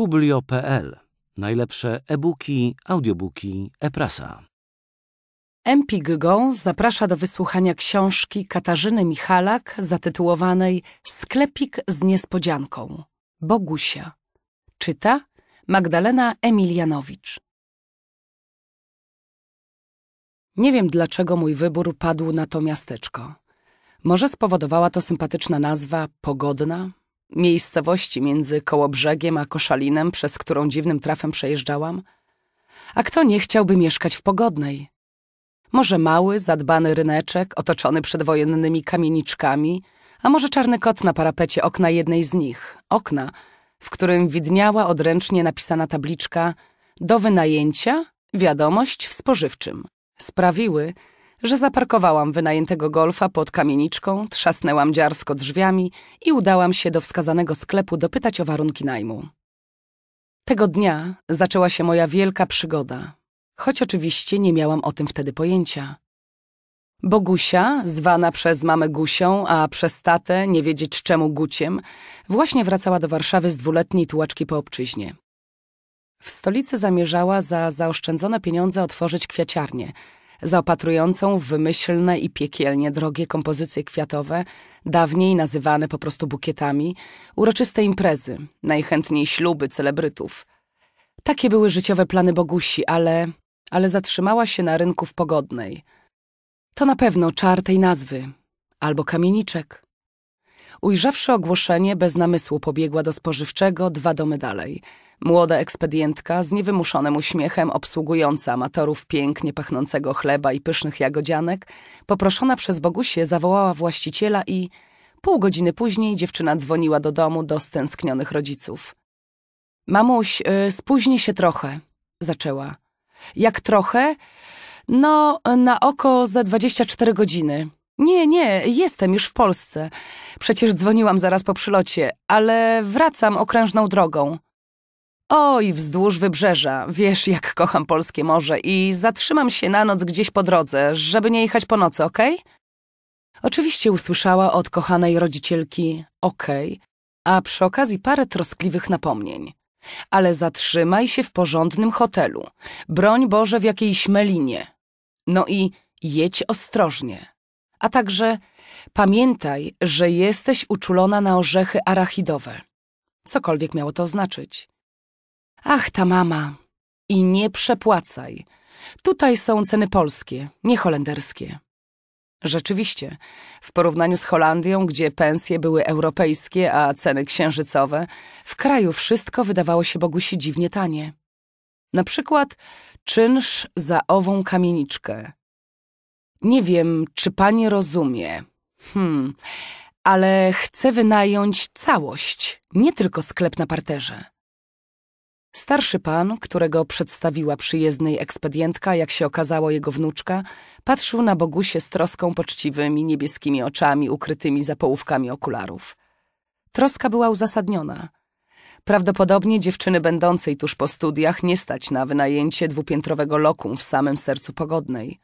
Publio.pl. Najlepsze e-booki, audiobooki, e-prasa. Empik Go zaprasza do wysłuchania książki Katarzyny Michalak zatytułowanej Sklepik z niespodzianką. Bogusia. Czyta Magdalena Emilianowicz. Nie wiem, dlaczego mój wybór padł na to miasteczko. Może spowodowała to sympatyczna nazwa, pogodna, miejscowości między Kołobrzegiem a Koszalinem, przez którą dziwnym trafem przejeżdżałam? A kto nie chciałby mieszkać w Pogodnej? Może mały, zadbany ryneczek, otoczony przedwojennymi kamieniczkami, a może czarny kot na parapecie okna jednej z nich, okna, w którym widniała odręcznie napisana tabliczka do wynajęcia wiadomość w spożywczym. Sprawiły, że zaparkowałam wynajętego golfa pod kamieniczką, trzasnęłam dziarsko drzwiami i udałam się do wskazanego sklepu dopytać o warunki najmu. Tego dnia zaczęła się moja wielka przygoda, choć oczywiście nie miałam o tym wtedy pojęcia. Bogusia, zwana przez mamę Gusią, a przez tatę, nie wiedzieć czemu Guciem, właśnie wracała do Warszawy z dwuletniej tułaczki po obczyźnie. W stolicy zamierzała za zaoszczędzone pieniądze otworzyć kwiaciarnię, zaopatrującą w wymyślne i piekielnie drogie kompozycje kwiatowe, dawniej nazywane po prostu bukietami, uroczyste imprezy, najchętniej śluby celebrytów. Takie były życiowe plany Bogusi, ale, ale zatrzymała się na rynku w Pogodnej. To na pewno czar tej nazwy, albo kamieniczek. Ujrzawszy ogłoszenie, bez namysłu pobiegła do spożywczego dwa domy dalej – Młoda ekspedientka z niewymuszonym uśmiechem obsługująca amatorów pięknie pachnącego chleba i pysznych jagodzianek, poproszona przez Bogusię zawołała właściciela i pół godziny później dziewczyna dzwoniła do domu do stęsknionych rodziców. Mamuś, yy, spóźni się trochę, zaczęła. Jak trochę? No, na oko za 24 godziny. Nie, nie, jestem już w Polsce. Przecież dzwoniłam zaraz po przylocie, ale wracam okrężną drogą. Oj, wzdłuż wybrzeża. Wiesz, jak kocham polskie morze i zatrzymam się na noc gdzieś po drodze, żeby nie jechać po nocy, okej? Okay? Oczywiście usłyszała od kochanej rodzicielki okej, okay, a przy okazji parę troskliwych napomnień. Ale zatrzymaj się w porządnym hotelu. Broń Boże w jakiejś melinie. No i jedź ostrożnie. A także pamiętaj, że jesteś uczulona na orzechy arachidowe. Cokolwiek miało to znaczyć. Ach, ta mama. I nie przepłacaj. Tutaj są ceny polskie, nie holenderskie. Rzeczywiście, w porównaniu z Holandią, gdzie pensje były europejskie, a ceny księżycowe, w kraju wszystko wydawało się Bogusi dziwnie tanie. Na przykład czynsz za ową kamieniczkę. Nie wiem, czy pani rozumie. Hmm, ale chcę wynająć całość, nie tylko sklep na parterze. Starszy pan, którego przedstawiła przyjezdnej ekspedientka, jak się okazało jego wnuczka, patrzył na Bogusie z troską poczciwymi, niebieskimi oczami ukrytymi za połówkami okularów. Troska była uzasadniona. Prawdopodobnie dziewczyny będącej tuż po studiach nie stać na wynajęcie dwupiętrowego lokum w samym sercu pogodnej.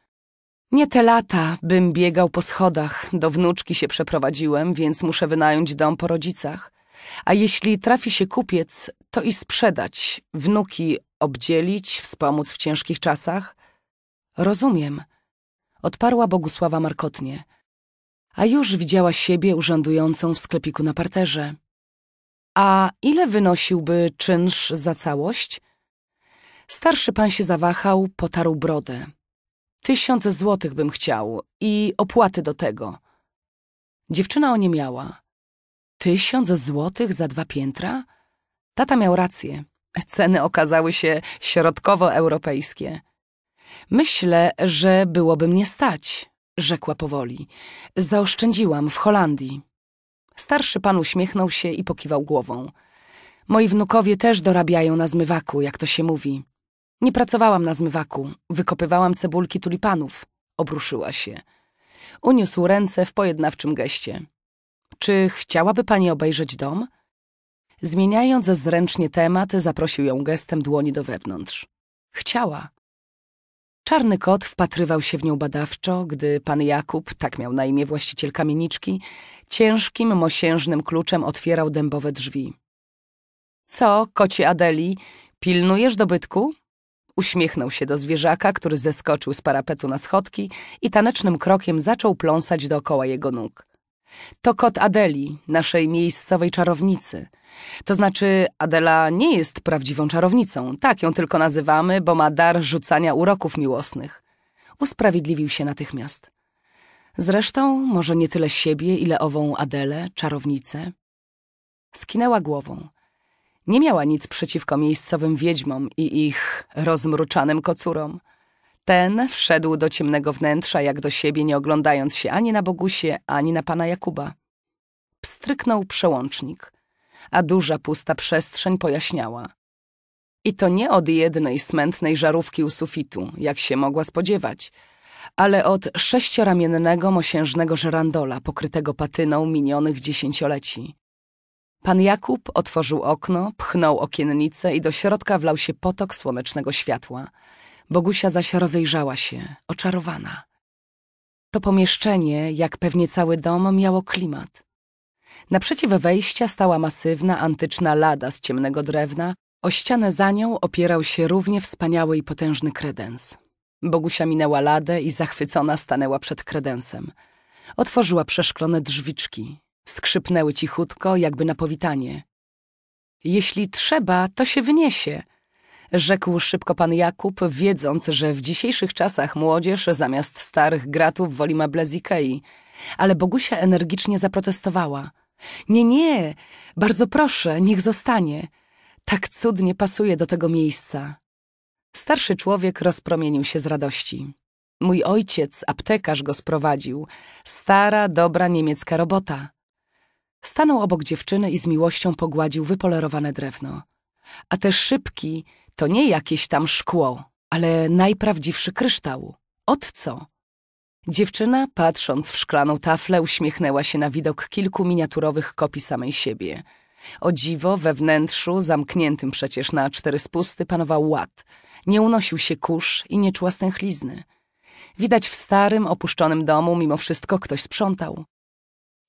Nie te lata, bym biegał po schodach, do wnuczki się przeprowadziłem, więc muszę wynająć dom po rodzicach – a jeśli trafi się kupiec, to i sprzedać, wnuki obdzielić, wspomóc w ciężkich czasach. Rozumiem, odparła Bogusława markotnie. A już widziała siebie urzędującą w sklepiku na parterze. A ile wynosiłby czynsz za całość? Starszy pan się zawahał, potarł brodę. Tysiąc złotych bym chciał i opłaty do tego. Dziewczyna oniemiała. Tysiąc złotych za dwa piętra? Tata miał rację. Ceny okazały się średnokowo-europejskie. Myślę, że byłoby mnie stać, rzekła powoli. Zaoszczędziłam w Holandii. Starszy pan uśmiechnął się i pokiwał głową. Moi wnukowie też dorabiają na zmywaku, jak to się mówi. Nie pracowałam na zmywaku, wykopywałam cebulki tulipanów, obruszyła się. Uniósł ręce w pojednawczym geście. Czy chciałaby pani obejrzeć dom? Zmieniając zręcznie temat, zaprosił ją gestem dłoni do wewnątrz. Chciała. Czarny kot wpatrywał się w nią badawczo, gdy pan Jakub, tak miał na imię właściciel kamieniczki, ciężkim, mosiężnym kluczem otwierał dębowe drzwi. Co, kocie Adeli, pilnujesz dobytku? Uśmiechnął się do zwierzaka, który zeskoczył z parapetu na schodki i tanecznym krokiem zaczął pląsać dookoła jego nóg. To kot Adeli, naszej miejscowej czarownicy. To znaczy, Adela nie jest prawdziwą czarownicą. Tak ją tylko nazywamy, bo ma dar rzucania uroków miłosnych. Usprawiedliwił się natychmiast. Zresztą może nie tyle siebie, ile ową Adelę, czarownicę. Skinęła głową. Nie miała nic przeciwko miejscowym wiedźmom i ich rozmruczanym kocurom. Ten wszedł do ciemnego wnętrza jak do siebie, nie oglądając się ani na Bogusie, ani na pana Jakuba. Pstryknął przełącznik, a duża pusta przestrzeń pojaśniała. I to nie od jednej smętnej żarówki u sufitu, jak się mogła spodziewać, ale od sześcioramiennego, mosiężnego żerandola, pokrytego patyną minionych dziesięcioleci. Pan Jakub otworzył okno, pchnął okiennicę i do środka wlał się potok słonecznego światła – Bogusia zaś rozejrzała się, oczarowana. To pomieszczenie, jak pewnie cały dom, miało klimat. Naprzeciw wejścia stała masywna, antyczna lada z ciemnego drewna, o ścianę za nią opierał się równie wspaniały i potężny kredens. Bogusia minęła ladę i zachwycona stanęła przed kredensem. Otworzyła przeszklone drzwiczki. Skrzypnęły cichutko, jakby na powitanie. Jeśli trzeba, to się wyniesie – rzekł szybko pan Jakub, wiedząc, że w dzisiejszych czasach młodzież zamiast starych gratów woli meble z Ikei. Ale Bogusia energicznie zaprotestowała. Nie, nie, bardzo proszę, niech zostanie. Tak cudnie pasuje do tego miejsca. Starszy człowiek rozpromienił się z radości. Mój ojciec, aptekarz, go sprowadził. Stara, dobra niemiecka robota. Stanął obok dziewczyny i z miłością pogładził wypolerowane drewno. A te szybki, to nie jakieś tam szkło, ale najprawdziwszy kryształ. Od co? Dziewczyna, patrząc w szklaną taflę, uśmiechnęła się na widok kilku miniaturowych kopii samej siebie. O dziwo, we wnętrzu, zamkniętym przecież na cztery spusty, panował ład. Nie unosił się kurz i nie czuła stęchlizny. Widać w starym, opuszczonym domu mimo wszystko ktoś sprzątał.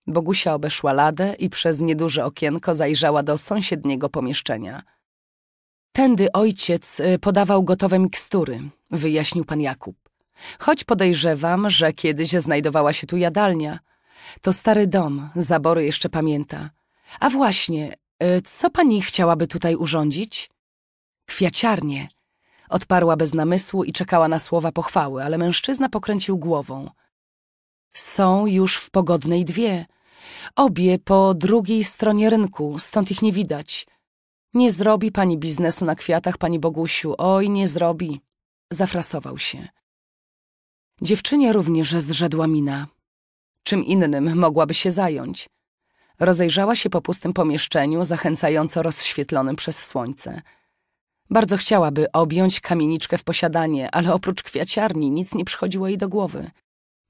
Bogusia obeszła ladę i przez nieduże okienko zajrzała do sąsiedniego pomieszczenia – Tędy ojciec y, podawał gotowe mikstury, wyjaśnił pan Jakub. Choć podejrzewam, że kiedyś znajdowała się tu jadalnia. To stary dom, zabory jeszcze pamięta. A właśnie, y, co pani chciałaby tutaj urządzić? Kwiaciarnię. Odparła bez namysłu i czekała na słowa pochwały, ale mężczyzna pokręcił głową. Są już w pogodnej dwie. Obie po drugiej stronie rynku, stąd ich nie widać. Nie zrobi pani biznesu na kwiatach, pani Bogusiu, oj, nie zrobi. Zafrasował się. Dziewczynie również zrzedła mina. Czym innym mogłaby się zająć? Rozejrzała się po pustym pomieszczeniu, zachęcająco rozświetlonym przez słońce. Bardzo chciałaby objąć kamieniczkę w posiadanie, ale oprócz kwiaciarni nic nie przychodziło jej do głowy.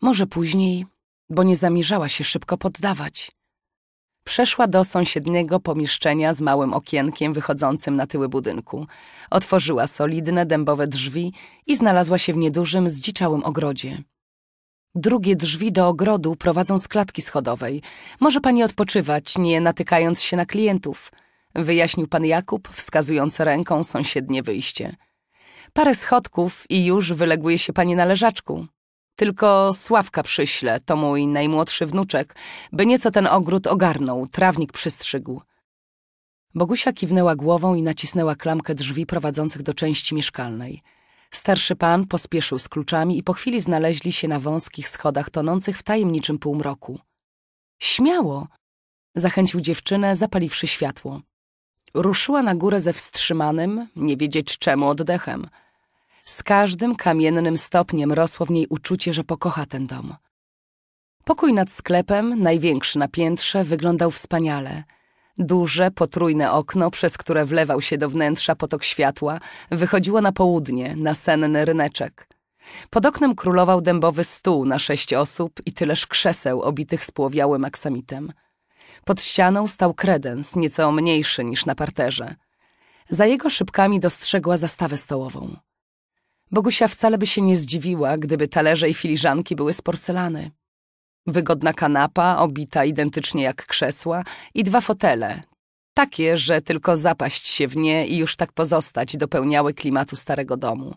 Może później, bo nie zamierzała się szybko poddawać. Przeszła do sąsiedniego pomieszczenia z małym okienkiem wychodzącym na tyły budynku. Otworzyła solidne, dębowe drzwi i znalazła się w niedużym, zdziczałym ogrodzie. Drugie drzwi do ogrodu prowadzą z klatki schodowej. Może pani odpoczywać, nie natykając się na klientów, wyjaśnił pan Jakub, wskazując ręką sąsiednie wyjście. Parę schodków i już wyleguje się pani na leżaczku. Tylko Sławka przyśle, to mój najmłodszy wnuczek, by nieco ten ogród ogarnął, trawnik przystrzygł. Bogusia kiwnęła głową i nacisnęła klamkę drzwi prowadzących do części mieszkalnej. Starszy pan pospieszył z kluczami i po chwili znaleźli się na wąskich schodach tonących w tajemniczym półmroku. Śmiało! Zachęcił dziewczynę, zapaliwszy światło. Ruszyła na górę ze wstrzymanym, nie wiedzieć czemu, oddechem – z każdym kamiennym stopniem rosło w niej uczucie, że pokocha ten dom. Pokój nad sklepem, największy na piętrze, wyglądał wspaniale. Duże, potrójne okno, przez które wlewał się do wnętrza potok światła, wychodziło na południe, na senny ryneczek. Pod oknem królował dębowy stół na sześć osób i tyleż krzeseł obitych spłowiałym aksamitem. Pod ścianą stał kredens, nieco mniejszy niż na parterze. Za jego szybkami dostrzegła zastawę stołową. Bogusia wcale by się nie zdziwiła, gdyby talerze i filiżanki były z porcelany. Wygodna kanapa, obita identycznie jak krzesła, i dwa fotele. Takie, że tylko zapaść się w nie i już tak pozostać dopełniały klimatu starego domu.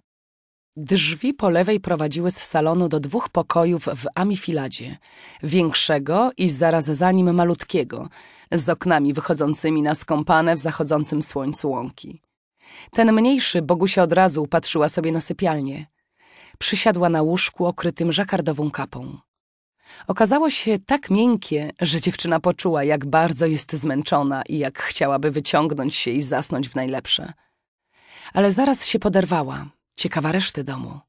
Drzwi po lewej prowadziły z salonu do dwóch pokojów w Amifiladzie, większego i zaraz za nim malutkiego, z oknami wychodzącymi na skąpane w zachodzącym słońcu łąki. Ten mniejszy Bogusia od razu upatrzyła sobie na sypialnię. Przysiadła na łóżku okrytym żakardową kapą. Okazało się tak miękkie, że dziewczyna poczuła, jak bardzo jest zmęczona i jak chciałaby wyciągnąć się i zasnąć w najlepsze. Ale zaraz się poderwała, ciekawa reszty domu.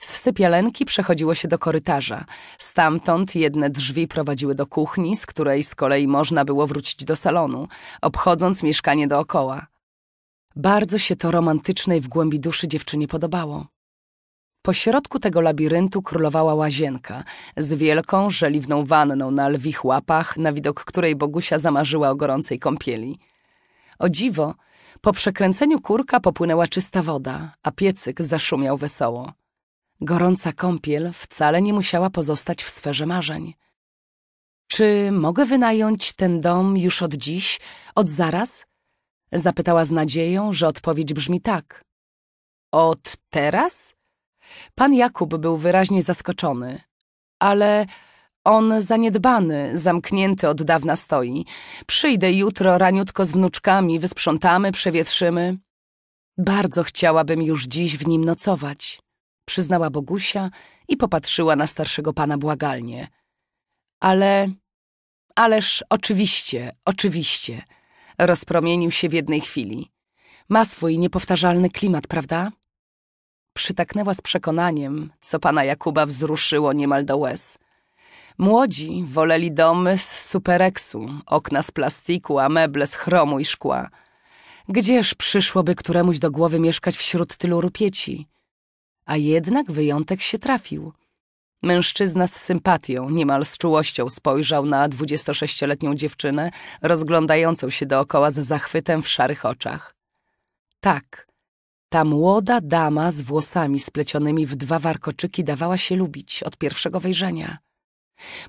Z sypialenki przechodziło się do korytarza. Stamtąd jedne drzwi prowadziły do kuchni, z której z kolei można było wrócić do salonu, obchodząc mieszkanie dookoła. Bardzo się to romantycznej w głębi duszy dziewczynie podobało. Po środku tego labiryntu królowała łazienka z wielką, żeliwną wanną na lwich łapach, na widok której Bogusia zamarzyła o gorącej kąpieli. O dziwo, po przekręceniu kurka popłynęła czysta woda, a piecyk zaszumiał wesoło. Gorąca kąpiel wcale nie musiała pozostać w sferze marzeń. Czy mogę wynająć ten dom już od dziś, od zaraz? Zapytała z nadzieją, że odpowiedź brzmi tak. Od teraz? Pan Jakub był wyraźnie zaskoczony. Ale on zaniedbany, zamknięty od dawna stoi. Przyjdę jutro raniutko z wnuczkami, wysprzątamy, przewietrzymy. Bardzo chciałabym już dziś w nim nocować, przyznała Bogusia i popatrzyła na starszego pana błagalnie. Ale... Ależ oczywiście, oczywiście. Rozpromienił się w jednej chwili. Ma swój niepowtarzalny klimat, prawda? Przytaknęła z przekonaniem, co pana Jakuba wzruszyło niemal do łez. Młodzi woleli domy z supereksu, okna z plastiku, a meble z chromu i szkła. Gdzież przyszłoby któremuś do głowy mieszkać wśród tylu rupieci? A jednak wyjątek się trafił – Mężczyzna z sympatią, niemal z czułością spojrzał na 26-letnią dziewczynę, rozglądającą się dookoła z zachwytem w szarych oczach. Tak, ta młoda dama z włosami splecionymi w dwa warkoczyki dawała się lubić od pierwszego wejrzenia.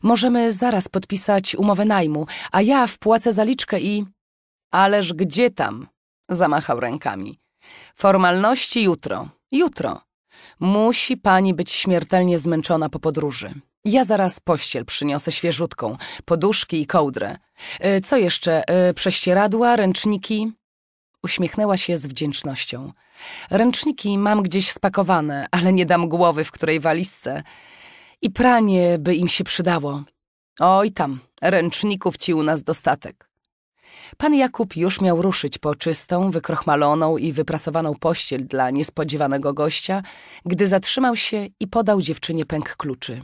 Możemy zaraz podpisać umowę najmu, a ja wpłacę zaliczkę i... Ależ gdzie tam? Zamachał rękami. Formalności jutro, jutro. Musi pani być śmiertelnie zmęczona po podróży. Ja zaraz pościel przyniosę świeżutką, poduszki i kołdrę. E, co jeszcze? E, prześcieradła, ręczniki? Uśmiechnęła się z wdzięcznością. Ręczniki mam gdzieś spakowane, ale nie dam głowy, w której walizce. I pranie by im się przydało. Oj tam, ręczników ci u nas dostatek. Pan Jakub już miał ruszyć po czystą, wykrochmaloną i wyprasowaną pościel dla niespodziewanego gościa, gdy zatrzymał się i podał dziewczynie pęk kluczy.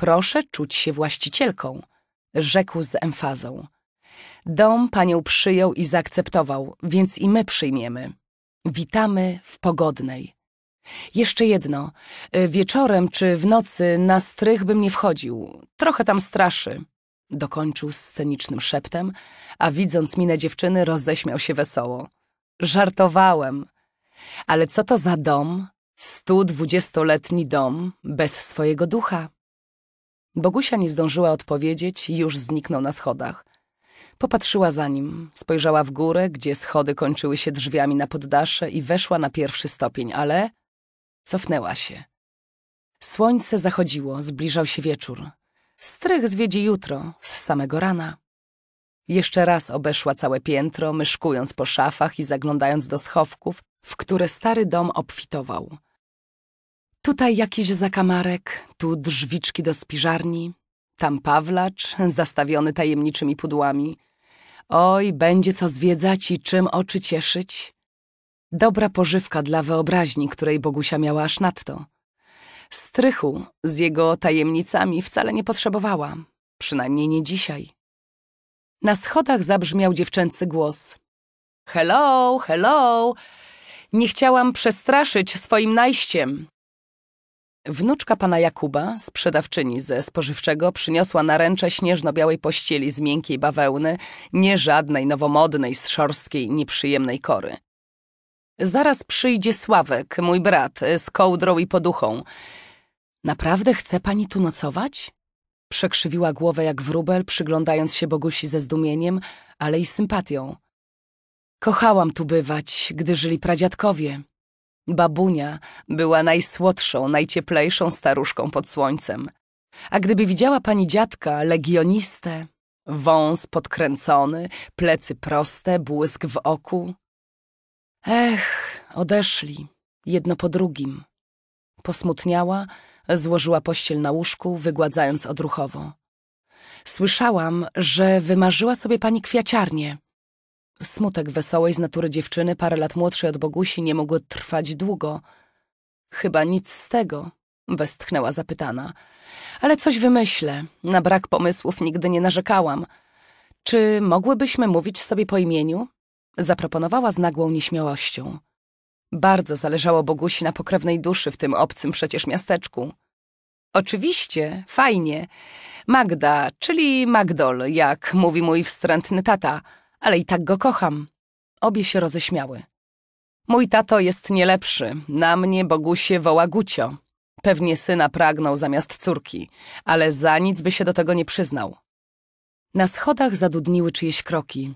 Proszę czuć się właścicielką, rzekł z emfazą. Dom panią przyjął i zaakceptował, więc i my przyjmiemy. Witamy w pogodnej. Jeszcze jedno. Y, wieczorem czy w nocy na strych bym nie wchodził. Trochę tam straszy. Dokończył z scenicznym szeptem, a widząc minę dziewczyny, roześmiał się wesoło. Żartowałem. Ale co to za dom? Stu dwudziestoletni dom bez swojego ducha. Bogusia nie zdążyła odpowiedzieć, już zniknął na schodach. Popatrzyła za nim, spojrzała w górę, gdzie schody kończyły się drzwiami na poddasze i weszła na pierwszy stopień, ale cofnęła się. Słońce zachodziło, zbliżał się wieczór. Strych zwiedzi jutro, z samego rana. Jeszcze raz obeszła całe piętro, myszkując po szafach i zaglądając do schowków, w które stary dom obfitował. Tutaj jakiś zakamarek, tu drzwiczki do spiżarni, tam pawlacz zastawiony tajemniczymi pudłami. Oj, będzie co zwiedzać i czym oczy cieszyć. Dobra pożywka dla wyobraźni, której Bogusia miała aż nadto. Strychu z jego tajemnicami wcale nie potrzebowała, przynajmniej nie dzisiaj. Na schodach zabrzmiał dziewczęcy głos. Hello, hello! Nie chciałam przestraszyć swoim najściem. Wnuczka pana Jakuba, sprzedawczyni ze spożywczego, przyniosła naręcze śnieżno-białej pościeli z miękkiej bawełny, nie żadnej nowomodnej, z szorstkiej, nieprzyjemnej kory. Zaraz przyjdzie Sławek, mój brat, z kołdrą i poduchą. Naprawdę chce pani tu nocować? Przekrzywiła głowę jak wróbel, przyglądając się Bogusi ze zdumieniem, ale i sympatią. Kochałam tu bywać, gdy żyli pradziadkowie. Babunia była najsłodszą, najcieplejszą staruszką pod słońcem. A gdyby widziała pani dziadka, legionistę, wąs podkręcony, plecy proste, błysk w oku. Ech, odeszli, jedno po drugim. Posmutniała, złożyła pościel na łóżku, wygładzając odruchowo. Słyszałam, że wymarzyła sobie pani kwiaciarnię. Smutek wesołej z natury dziewczyny, parę lat młodszej od Bogusi, nie mógł trwać długo. Chyba nic z tego, westchnęła zapytana. Ale coś wymyślę. Na brak pomysłów nigdy nie narzekałam. Czy mogłybyśmy mówić sobie po imieniu? Zaproponowała z nagłą nieśmiałością. Bardzo zależało Bogusi na pokrewnej duszy w tym obcym przecież miasteczku. Oczywiście, fajnie. Magda, czyli Magdol, jak mówi mój wstrętny tata, ale i tak go kocham. Obie się roześmiały. Mój tato jest nie lepszy, na mnie Bogusie woła Gucio. Pewnie syna pragnął zamiast córki, ale za nic by się do tego nie przyznał. Na schodach zadudniły czyjeś kroki.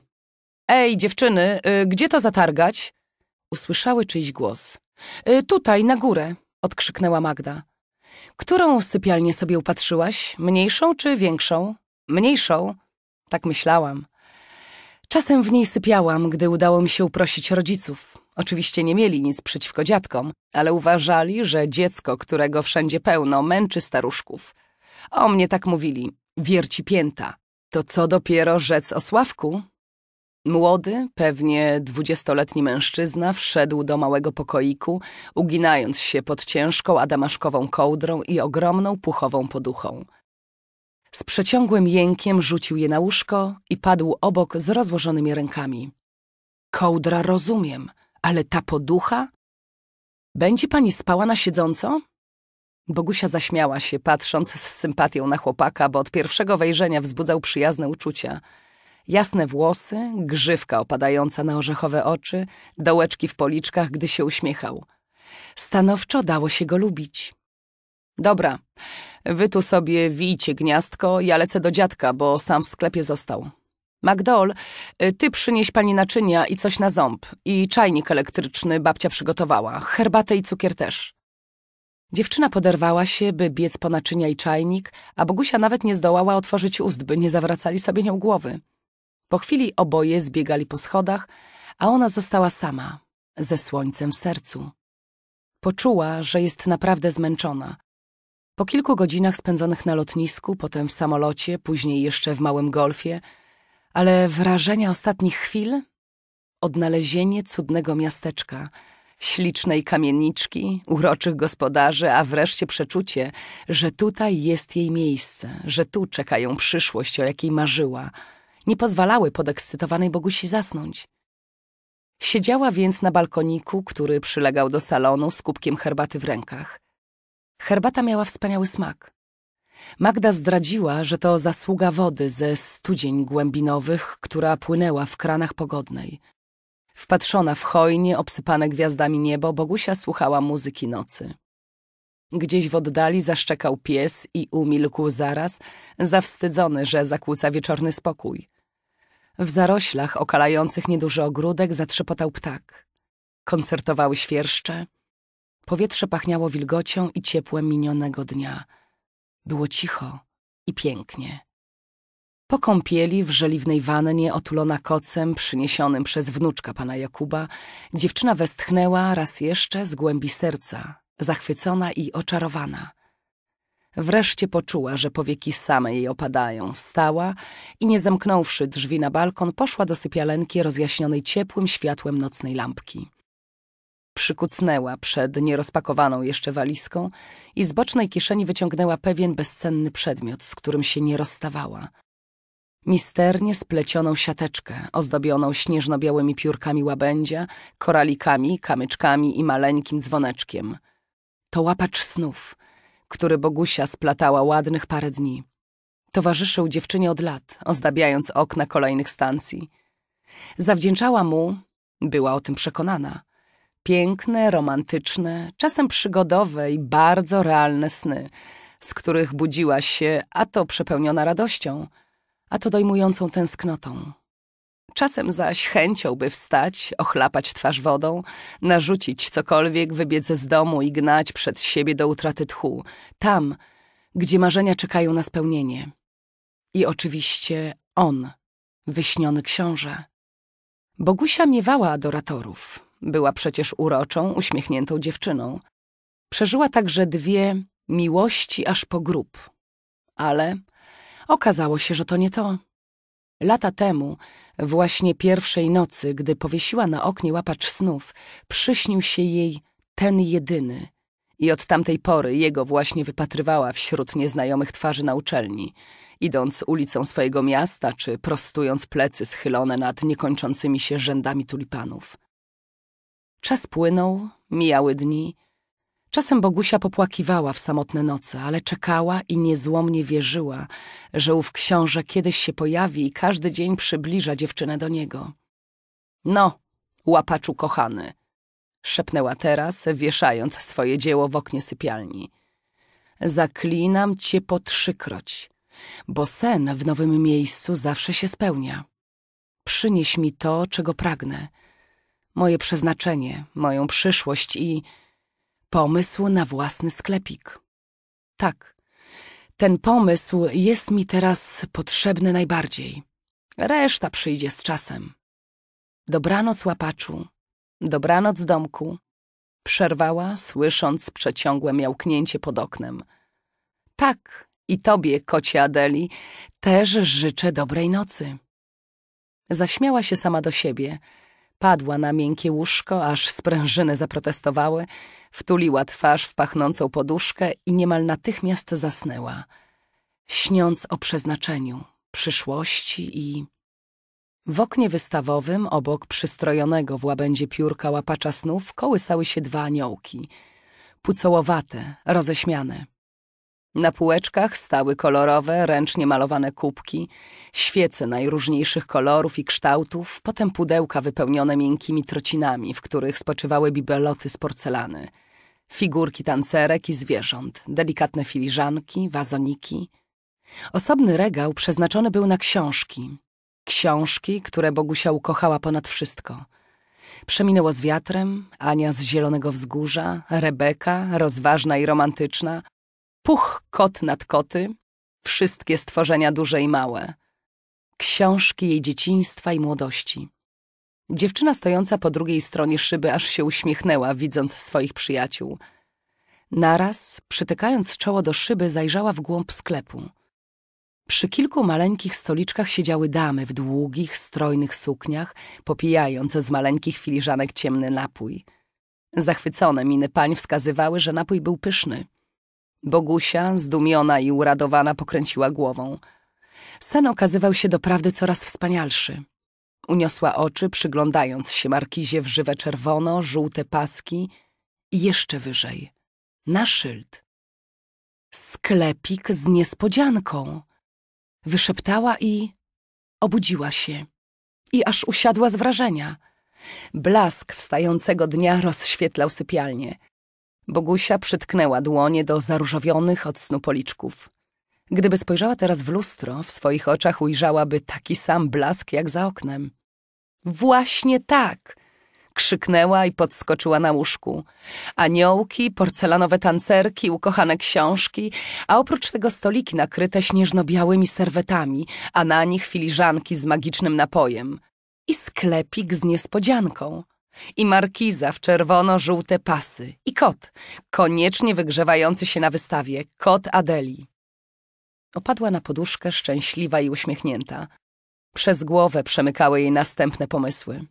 Ej, dziewczyny, y, gdzie to zatargać? Usłyszały czyjś głos. Y, tutaj, na górę, odkrzyknęła Magda. Którą sypialnię sobie upatrzyłaś? Mniejszą czy większą? Mniejszą. Tak myślałam. Czasem w niej sypiałam, gdy udało mi się uprosić rodziców. Oczywiście nie mieli nic przeciwko dziadkom, ale uważali, że dziecko, którego wszędzie pełno, męczy staruszków. O mnie tak mówili. Wierci pięta. To co dopiero rzec o Sławku? Młody, pewnie dwudziestoletni mężczyzna wszedł do małego pokoiku, uginając się pod ciężką adamaszkową kołdrą i ogromną puchową poduchą. Z przeciągłym jękiem rzucił je na łóżko i padł obok z rozłożonymi rękami. Kołdra rozumiem, ale ta poducha? Będzie pani spała na siedząco? Bogusia zaśmiała się, patrząc z sympatią na chłopaka, bo od pierwszego wejrzenia wzbudzał przyjazne uczucia – Jasne włosy, grzywka opadająca na orzechowe oczy, dołeczki w policzkach, gdy się uśmiechał. Stanowczo dało się go lubić. Dobra, wy tu sobie wijcie gniazdko, ja lecę do dziadka, bo sam w sklepie został. Magdol, y, ty przynieś pani naczynia i coś na ząb. I czajnik elektryczny babcia przygotowała. Herbatę i cukier też. Dziewczyna poderwała się, by biec po naczynia i czajnik, a Bogusia nawet nie zdołała otworzyć ust, by nie zawracali sobie nią głowy. Po chwili oboje zbiegali po schodach, a ona została sama, ze słońcem w sercu. Poczuła, że jest naprawdę zmęczona. Po kilku godzinach spędzonych na lotnisku, potem w samolocie, później jeszcze w małym golfie, ale wrażenia ostatnich chwil? Odnalezienie cudnego miasteczka, ślicznej kamieniczki, uroczych gospodarzy, a wreszcie przeczucie, że tutaj jest jej miejsce, że tu czeka ją przyszłość, o jakiej marzyła – nie pozwalały podekscytowanej Bogusi zasnąć. Siedziała więc na balkoniku, który przylegał do salonu z kubkiem herbaty w rękach. Herbata miała wspaniały smak. Magda zdradziła, że to zasługa wody ze studzień głębinowych, która płynęła w kranach pogodnej. Wpatrzona w hojnie, obsypane gwiazdami niebo, Bogusia słuchała muzyki nocy. Gdzieś w oddali zaszczekał pies i umilkł zaraz, zawstydzony, że zakłóca wieczorny spokój. W zaroślach okalających nieduży ogródek zatrzepotał ptak. Koncertowały świerszcze. Powietrze pachniało wilgocią i ciepłem minionego dnia. Było cicho i pięknie. Po kąpieli w żeliwnej wannie otulona kocem przyniesionym przez wnuczka pana Jakuba, dziewczyna westchnęła raz jeszcze z głębi serca zachwycona i oczarowana. Wreszcie poczuła, że powieki same jej opadają. Wstała i nie zamknąwszy drzwi na balkon, poszła do sypialenki rozjaśnionej ciepłym światłem nocnej lampki. Przykucnęła przed nierozpakowaną jeszcze walizką i z bocznej kieszeni wyciągnęła pewien bezcenny przedmiot, z którym się nie rozstawała. Misternie splecioną siateczkę, ozdobioną śnieżno-białymi piórkami łabędzia, koralikami, kamyczkami i maleńkim dzwoneczkiem – to łapacz snów, który Bogusia splatała ładnych parę dni. Towarzyszył dziewczynie od lat, ozdabiając okna kolejnych stacji. Zawdzięczała mu, była o tym przekonana, piękne, romantyczne, czasem przygodowe i bardzo realne sny, z których budziła się a to przepełniona radością, a to dojmującą tęsknotą. Czasem zaś chęcią by wstać, ochlapać twarz wodą, narzucić cokolwiek, wybiec z domu i gnać przed siebie do utraty tchu, tam, gdzie marzenia czekają na spełnienie. I oczywiście on, wyśniony książę. Bogusia miewała adoratorów. Była przecież uroczą, uśmiechniętą dziewczyną. Przeżyła także dwie miłości aż po grób. Ale okazało się, że to nie to. Lata temu, właśnie pierwszej nocy, gdy powiesiła na oknie łapacz snów, przyśnił się jej ten jedyny. I od tamtej pory jego właśnie wypatrywała wśród nieznajomych twarzy na uczelni, idąc ulicą swojego miasta czy prostując plecy schylone nad niekończącymi się rzędami tulipanów. Czas płynął, mijały dni, Czasem Bogusia popłakiwała w samotne noce, ale czekała i niezłomnie wierzyła, że ów książę kiedyś się pojawi i każdy dzień przybliża dziewczynę do niego. No, łapaczu kochany, szepnęła teraz, wieszając swoje dzieło w oknie sypialni. Zaklinam cię po trzykroć, bo sen w nowym miejscu zawsze się spełnia. Przynieś mi to, czego pragnę, moje przeznaczenie, moją przyszłość i Pomysł na własny sklepik. Tak, ten pomysł jest mi teraz potrzebny najbardziej. Reszta przyjdzie z czasem. Dobranoc, łapaczu. Dobranoc, domku. Przerwała, słysząc przeciągłe miałknięcie pod oknem. Tak, i tobie, kocie Adeli, też życzę dobrej nocy. Zaśmiała się sama do siebie. Padła na miękkie łóżko, aż sprężyny zaprotestowały Wtuliła twarz w pachnącą poduszkę i niemal natychmiast zasnęła, śniąc o przeznaczeniu, przyszłości i... W oknie wystawowym, obok przystrojonego w łabędzie piórka łapacza snów, kołysały się dwa aniołki. Pucołowate, roześmiane. Na półeczkach stały kolorowe, ręcznie malowane kubki, świece najróżniejszych kolorów i kształtów, potem pudełka wypełnione miękkimi trocinami, w których spoczywały bibeloty z porcelany, figurki tancerek i zwierząt, delikatne filiżanki, wazoniki. Osobny regał przeznaczony był na książki. Książki, które Bogusia ukochała ponad wszystko. Przeminęło z wiatrem, Ania z Zielonego Wzgórza, Rebeka, rozważna i romantyczna – puch kot nad koty, wszystkie stworzenia duże i małe, książki jej dzieciństwa i młodości. Dziewczyna stojąca po drugiej stronie szyby aż się uśmiechnęła, widząc swoich przyjaciół. Naraz, przytykając czoło do szyby, zajrzała w głąb sklepu. Przy kilku maleńkich stoliczkach siedziały damy w długich, strojnych sukniach, popijając z maleńkich filiżanek ciemny napój. Zachwycone miny pań wskazywały, że napój był pyszny. Bogusia, zdumiona i uradowana, pokręciła głową. Sen okazywał się doprawdy coraz wspanialszy. Uniosła oczy, przyglądając się markizie w żywe czerwono, żółte paski i jeszcze wyżej, na szyld. Sklepik z niespodzianką. Wyszeptała i obudziła się. I aż usiadła z wrażenia. Blask wstającego dnia rozświetlał sypialnię. Bogusia przytknęła dłonie do zaróżowionych od snu policzków. Gdyby spojrzała teraz w lustro, w swoich oczach ujrzałaby taki sam blask jak za oknem. Właśnie tak! Krzyknęła i podskoczyła na łóżku. Aniołki, porcelanowe tancerki, ukochane książki, a oprócz tego stoliki nakryte śnieżno-białymi serwetami, a na nich filiżanki z magicznym napojem. I sklepik z niespodzianką i markiza w czerwono-żółte pasy i kot, koniecznie wygrzewający się na wystawie, kot Adeli. Opadła na poduszkę szczęśliwa i uśmiechnięta. Przez głowę przemykały jej następne pomysły.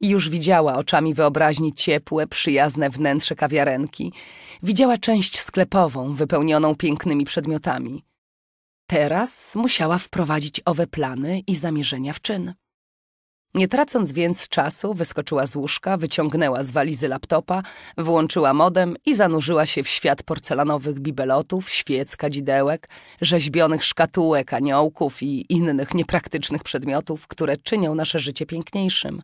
I już widziała oczami wyobraźni ciepłe, przyjazne wnętrze kawiarenki. Widziała część sklepową, wypełnioną pięknymi przedmiotami. Teraz musiała wprowadzić owe plany i zamierzenia w czyn. Nie tracąc więc czasu, wyskoczyła z łóżka, wyciągnęła z walizy laptopa, wyłączyła modem i zanurzyła się w świat porcelanowych bibelotów, świec, kadzidełek, rzeźbionych szkatułek, aniołków i innych niepraktycznych przedmiotów, które czynią nasze życie piękniejszym.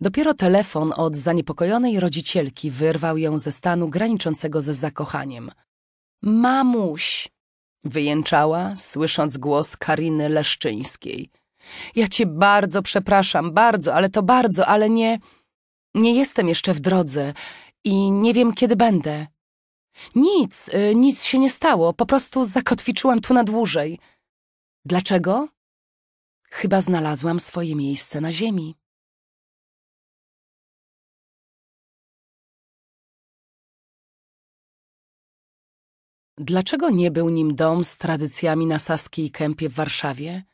Dopiero telefon od zaniepokojonej rodzicielki wyrwał ją ze stanu graniczącego ze zakochaniem. Mamuś! wyjęczała, słysząc głos Kariny Leszczyńskiej – ja cię bardzo przepraszam, bardzo, ale to bardzo, ale nie... Nie jestem jeszcze w drodze i nie wiem, kiedy będę. Nic, y, nic się nie stało, po prostu zakotwiczyłam tu na dłużej. Dlaczego? Chyba znalazłam swoje miejsce na ziemi. Dlaczego nie był nim dom z tradycjami na Saskiej Kępie w Warszawie?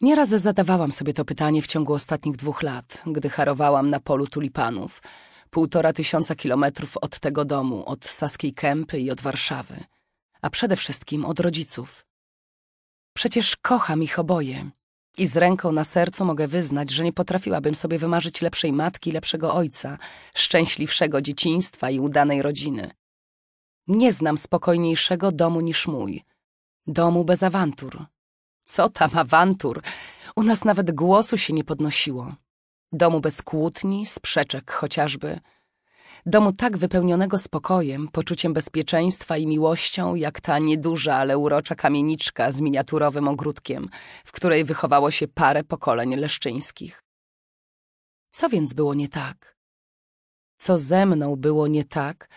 Nieraz zadawałam sobie to pytanie w ciągu ostatnich dwóch lat, gdy harowałam na polu tulipanów, półtora tysiąca kilometrów od tego domu, od Saskiej Kępy i od Warszawy, a przede wszystkim od rodziców. Przecież kocham ich oboje i z ręką na sercu mogę wyznać, że nie potrafiłabym sobie wymarzyć lepszej matki, lepszego ojca, szczęśliwszego dzieciństwa i udanej rodziny. Nie znam spokojniejszego domu niż mój, domu bez awantur, co tam awantur? U nas nawet głosu się nie podnosiło. Domu bez kłótni, sprzeczek chociażby. Domu tak wypełnionego spokojem, poczuciem bezpieczeństwa i miłością, jak ta nieduża, ale urocza kamieniczka z miniaturowym ogródkiem, w której wychowało się parę pokoleń leszczyńskich. Co więc było nie tak? Co ze mną było nie tak,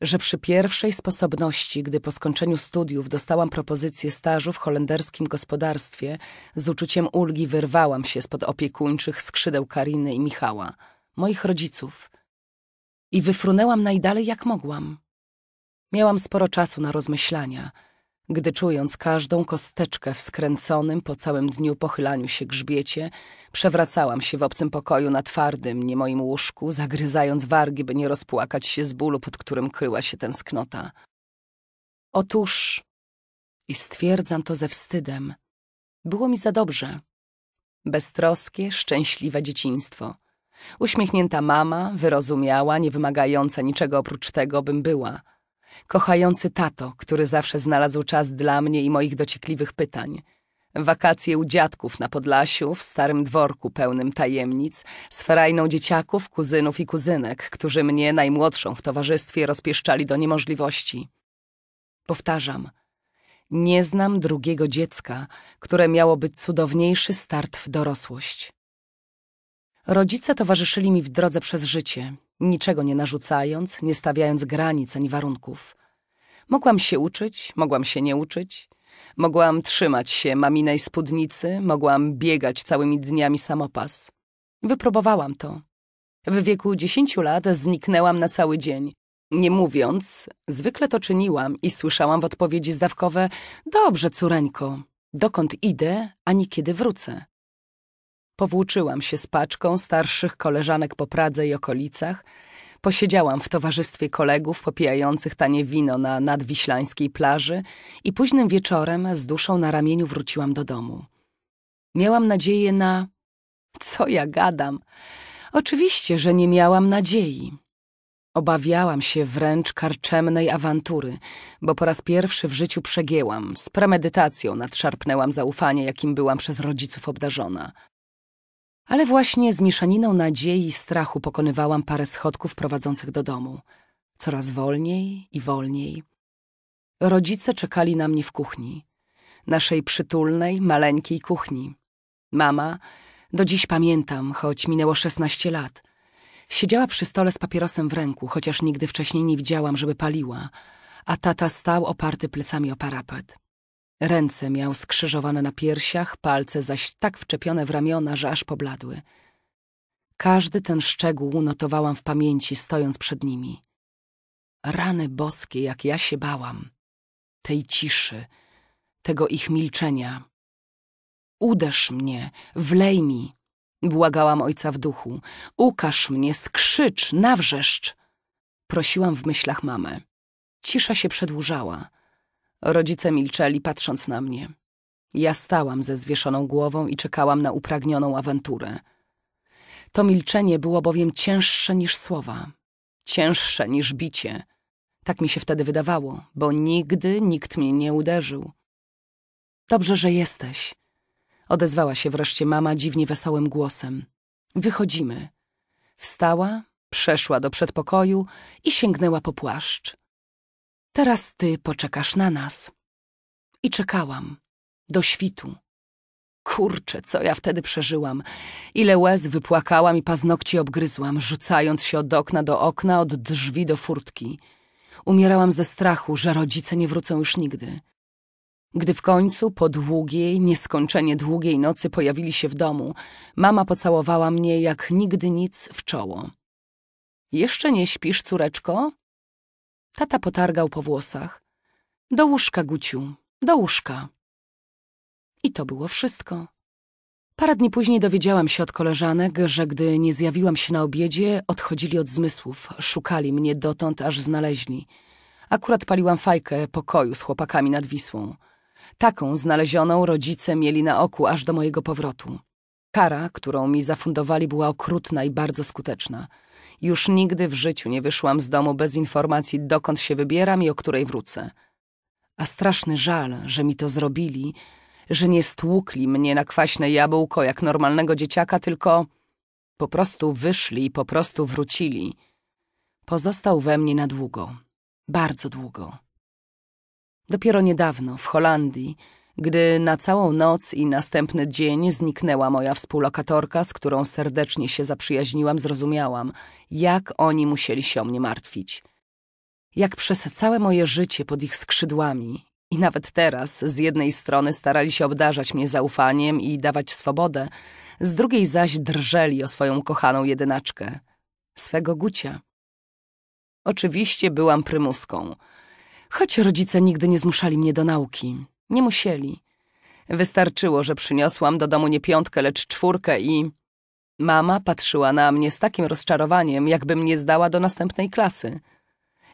że przy pierwszej sposobności, gdy po skończeniu studiów dostałam propozycję stażu w holenderskim gospodarstwie, z uczuciem ulgi wyrwałam się spod opiekuńczych skrzydeł Kariny i Michała, moich rodziców, i wyfrunęłam najdalej jak mogłam. Miałam sporo czasu na rozmyślania – gdy czując każdą kosteczkę w skręconym po całym dniu pochylaniu się grzbiecie, przewracałam się w obcym pokoju na twardym, nie moim łóżku, zagryzając wargi, by nie rozpłakać się z bólu, pod którym kryła się tęsknota. Otóż, i stwierdzam to ze wstydem, było mi za dobrze. Beztroskie, szczęśliwe dzieciństwo. Uśmiechnięta mama, wyrozumiała, nie wymagająca niczego oprócz tego, bym była – kochający tato, który zawsze znalazł czas dla mnie i moich dociekliwych pytań. Wakacje u dziadków na Podlasiu, w starym dworku pełnym tajemnic, z ferajną dzieciaków, kuzynów i kuzynek, którzy mnie, najmłodszą w towarzystwie, rozpieszczali do niemożliwości. Powtarzam, nie znam drugiego dziecka, które miałoby cudowniejszy start w dorosłość. Rodzice towarzyszyli mi w drodze przez życie, niczego nie narzucając, nie stawiając granic ani warunków. Mogłam się uczyć, mogłam się nie uczyć, mogłam trzymać się maminej spódnicy, mogłam biegać całymi dniami samopas. Wypróbowałam to. W wieku dziesięciu lat zniknęłam na cały dzień. Nie mówiąc, zwykle to czyniłam i słyszałam w odpowiedzi zdawkowe: Dobrze, córeńko, dokąd idę, ani kiedy wrócę. Powłóczyłam się z paczką starszych koleżanek po Pradze i okolicach. Posiedziałam w towarzystwie kolegów popijających tanie wino na nadwiślańskiej plaży i późnym wieczorem z duszą na ramieniu wróciłam do domu. Miałam nadzieję na... Co ja gadam? Oczywiście, że nie miałam nadziei. Obawiałam się wręcz karczemnej awantury, bo po raz pierwszy w życiu przegięłam, z premedytacją nadszarpnęłam zaufanie, jakim byłam przez rodziców obdarzona – ale właśnie z mieszaniną nadziei i strachu pokonywałam parę schodków prowadzących do domu. Coraz wolniej i wolniej. Rodzice czekali na mnie w kuchni. Naszej przytulnej, maleńkiej kuchni. Mama, do dziś pamiętam, choć minęło 16 lat. Siedziała przy stole z papierosem w ręku, chociaż nigdy wcześniej nie widziałam, żeby paliła, a tata stał oparty plecami o parapet. Ręce miał skrzyżowane na piersiach, palce zaś tak wczepione w ramiona, że aż pobladły. Każdy ten szczegół notowałam w pamięci, stojąc przed nimi. Rany boskie, jak ja się bałam. Tej ciszy, tego ich milczenia. Uderz mnie, wlej mi, błagałam ojca w duchu. Ukaż mnie, skrzycz, nawrzeszcz. Prosiłam w myślach mamę. Cisza się przedłużała. Rodzice milczeli, patrząc na mnie. Ja stałam ze zwieszoną głową i czekałam na upragnioną awanturę. To milczenie było bowiem cięższe niż słowa, cięższe niż bicie. Tak mi się wtedy wydawało, bo nigdy nikt mnie nie uderzył. Dobrze, że jesteś, odezwała się wreszcie mama dziwnie wesołym głosem. Wychodzimy. Wstała, przeszła do przedpokoju i sięgnęła po płaszcz. Teraz ty poczekasz na nas. I czekałam. Do świtu. Kurczę, co ja wtedy przeżyłam. Ile łez wypłakałam i paznokci obgryzłam, rzucając się od okna do okna, od drzwi do furtki. Umierałam ze strachu, że rodzice nie wrócą już nigdy. Gdy w końcu, po długiej, nieskończenie długiej nocy pojawili się w domu, mama pocałowała mnie jak nigdy nic w czoło. Jeszcze nie śpisz, córeczko? Tata potargał po włosach. Do łóżka, Guciu, do łóżka. I to było wszystko. Parę dni później dowiedziałam się od koleżanek, że gdy nie zjawiłam się na obiedzie, odchodzili od zmysłów, szukali mnie dotąd, aż znaleźli. Akurat paliłam fajkę pokoju z chłopakami nad Wisłą. Taką znalezioną rodzice mieli na oku aż do mojego powrotu. Kara, którą mi zafundowali, była okrutna i bardzo skuteczna – już nigdy w życiu nie wyszłam z domu bez informacji, dokąd się wybieram i o której wrócę. A straszny żal, że mi to zrobili, że nie stłukli mnie na kwaśne jabłko jak normalnego dzieciaka, tylko po prostu wyszli i po prostu wrócili. Pozostał we mnie na długo, bardzo długo. Dopiero niedawno, w Holandii, gdy na całą noc i następny dzień zniknęła moja współlokatorka, z którą serdecznie się zaprzyjaźniłam, zrozumiałam, jak oni musieli się o mnie martwić. Jak przez całe moje życie pod ich skrzydłami i nawet teraz z jednej strony starali się obdarzać mnie zaufaniem i dawać swobodę, z drugiej zaś drżeli o swoją kochaną jedynaczkę, swego Gucia. Oczywiście byłam prymuską, choć rodzice nigdy nie zmuszali mnie do nauki. Nie musieli. Wystarczyło, że przyniosłam do domu nie piątkę, lecz czwórkę i... Mama patrzyła na mnie z takim rozczarowaniem, jakbym nie zdała do następnej klasy.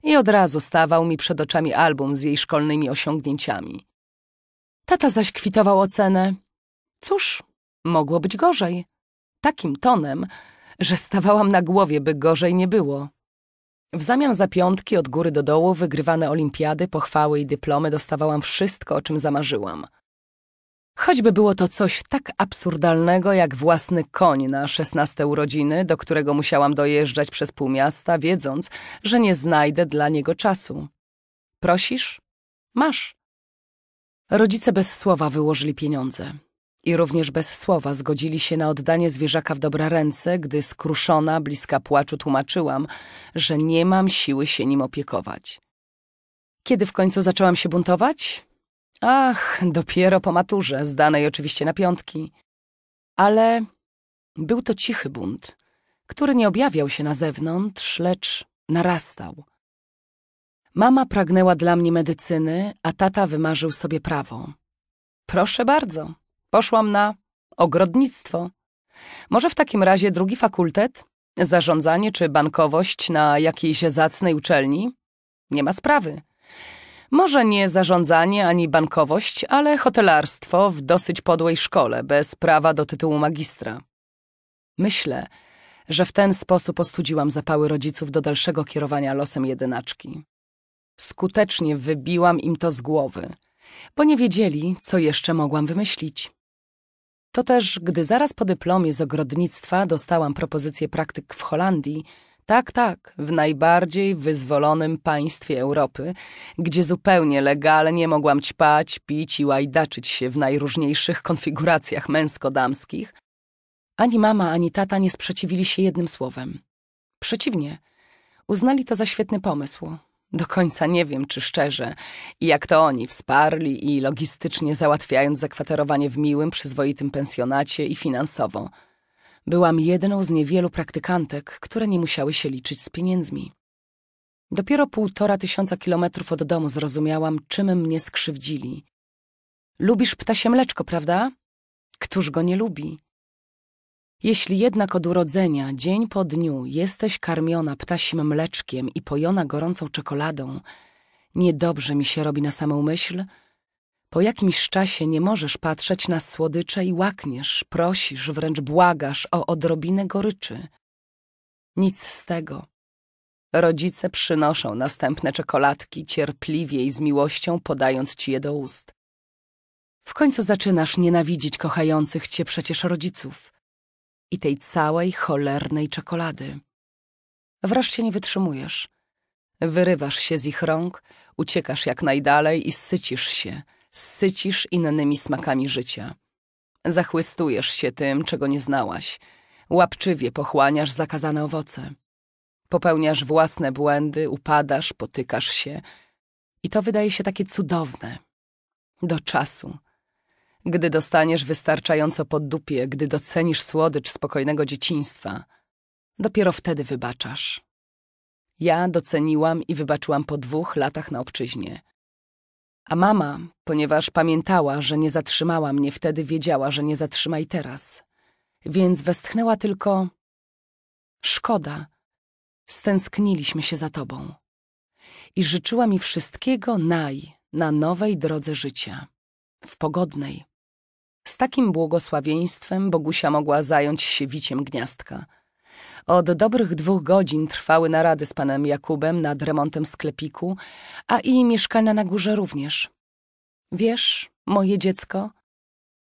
I od razu stawał mi przed oczami album z jej szkolnymi osiągnięciami. Tata zaś kwitował ocenę. Cóż, mogło być gorzej. Takim tonem, że stawałam na głowie, by gorzej nie było. W zamian za piątki od góry do dołu, wygrywane olimpiady, pochwały i dyplomy dostawałam wszystko, o czym zamarzyłam. Choćby było to coś tak absurdalnego jak własny koń na szesnaste urodziny, do którego musiałam dojeżdżać przez pół miasta, wiedząc, że nie znajdę dla niego czasu. Prosisz? Masz. Rodzice bez słowa wyłożyli pieniądze i również bez słowa zgodzili się na oddanie zwierzaka w dobra ręce, gdy skruszona, bliska płaczu tłumaczyłam, że nie mam siły się nim opiekować. Kiedy w końcu zaczęłam się buntować? Ach, dopiero po maturze, zdanej oczywiście na piątki. Ale był to cichy bunt, który nie objawiał się na zewnątrz, lecz narastał. Mama pragnęła dla mnie medycyny, a tata wymarzył sobie prawo. Proszę bardzo, Poszłam na ogrodnictwo. Może w takim razie drugi fakultet? Zarządzanie czy bankowość na jakiejś zacnej uczelni? Nie ma sprawy. Może nie zarządzanie ani bankowość, ale hotelarstwo w dosyć podłej szkole, bez prawa do tytułu magistra. Myślę, że w ten sposób ostudziłam zapały rodziców do dalszego kierowania losem jedynaczki. Skutecznie wybiłam im to z głowy, bo nie wiedzieli, co jeszcze mogłam wymyślić. To też, gdy zaraz po dyplomie z ogrodnictwa dostałam propozycję praktyk w Holandii, tak, tak, w najbardziej wyzwolonym państwie Europy, gdzie zupełnie legalnie mogłam ćpać, pić i łajdaczyć się w najróżniejszych konfiguracjach męsko-damskich, ani mama, ani tata nie sprzeciwili się jednym słowem. Przeciwnie, uznali to za świetny pomysł, do końca nie wiem, czy szczerze. I jak to oni wsparli i logistycznie załatwiając zakwaterowanie w miłym, przyzwoitym pensjonacie i finansowo. Byłam jedną z niewielu praktykantek, które nie musiały się liczyć z pieniędzmi. Dopiero półtora tysiąca kilometrów od domu zrozumiałam, czym mnie skrzywdzili. Lubisz ptasie mleczko, prawda? Któż go nie lubi? Jeśli jednak od urodzenia, dzień po dniu, jesteś karmiona ptasim mleczkiem i pojona gorącą czekoladą, niedobrze mi się robi na samą myśl. Po jakimś czasie nie możesz patrzeć na słodycze i łakniesz, prosisz, wręcz błagasz o odrobinę goryczy. Nic z tego. Rodzice przynoszą następne czekoladki, cierpliwie i z miłością podając ci je do ust. W końcu zaczynasz nienawidzić kochających cię przecież rodziców i tej całej cholernej czekolady. Wreszcie nie wytrzymujesz. Wyrywasz się z ich rąk, uciekasz jak najdalej i sycisz się, sycisz innymi smakami życia. Zachłystujesz się tym, czego nie znałaś. Łapczywie pochłaniasz zakazane owoce. Popełniasz własne błędy, upadasz, potykasz się. I to wydaje się takie cudowne. Do czasu, gdy dostaniesz wystarczająco po dupie, gdy docenisz słodycz spokojnego dzieciństwa, dopiero wtedy wybaczasz. Ja doceniłam i wybaczyłam po dwóch latach na obczyźnie. A mama, ponieważ pamiętała, że nie zatrzymała mnie wtedy, wiedziała, że nie zatrzyma i teraz. Więc westchnęła tylko... Szkoda. Stęskniliśmy się za tobą. I życzyła mi wszystkiego naj na nowej drodze życia. W pogodnej, z takim błogosławieństwem Bogusia mogła zająć się wiciem gniazdka. Od dobrych dwóch godzin trwały narady z panem Jakubem nad remontem sklepiku, a i mieszkania na górze również. Wiesz, moje dziecko?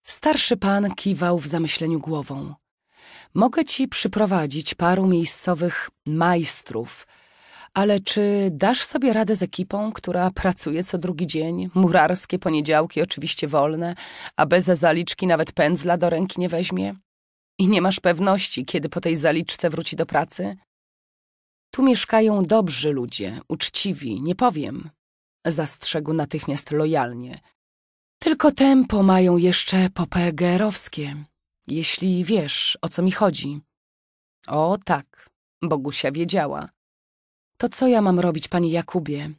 Starszy pan kiwał w zamyśleniu głową. Mogę ci przyprowadzić paru miejscowych majstrów, ale czy dasz sobie radę z ekipą, która pracuje co drugi dzień, murarskie poniedziałki oczywiście wolne, a bez zaliczki nawet pędzla do ręki nie weźmie? I nie masz pewności, kiedy po tej zaliczce wróci do pracy? Tu mieszkają dobrzy ludzie, uczciwi, nie powiem. Zastrzegł natychmiast lojalnie. Tylko tempo mają jeszcze popegerowskie, jeśli wiesz, o co mi chodzi. O tak, Bogusia wiedziała. To co ja mam robić, panie Jakubie?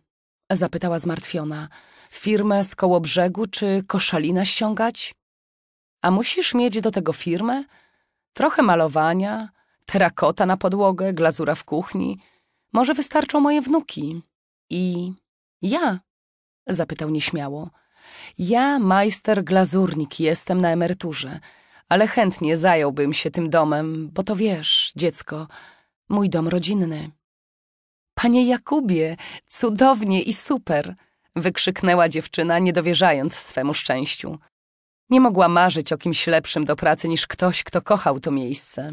Zapytała zmartwiona. Firmę z koło brzegu czy koszalina ściągać? A musisz mieć do tego firmę? Trochę malowania, terakota na podłogę, glazura w kuchni. Może wystarczą moje wnuki. I ja? Zapytał nieśmiało. Ja majster glazurnik jestem na emeryturze, ale chętnie zająłbym się tym domem, bo to wiesz, dziecko, mój dom rodzinny. Panie Jakubie, cudownie i super! wykrzyknęła dziewczyna, niedowierzając swemu szczęściu. Nie mogła marzyć o kimś lepszym do pracy niż ktoś, kto kochał to miejsce.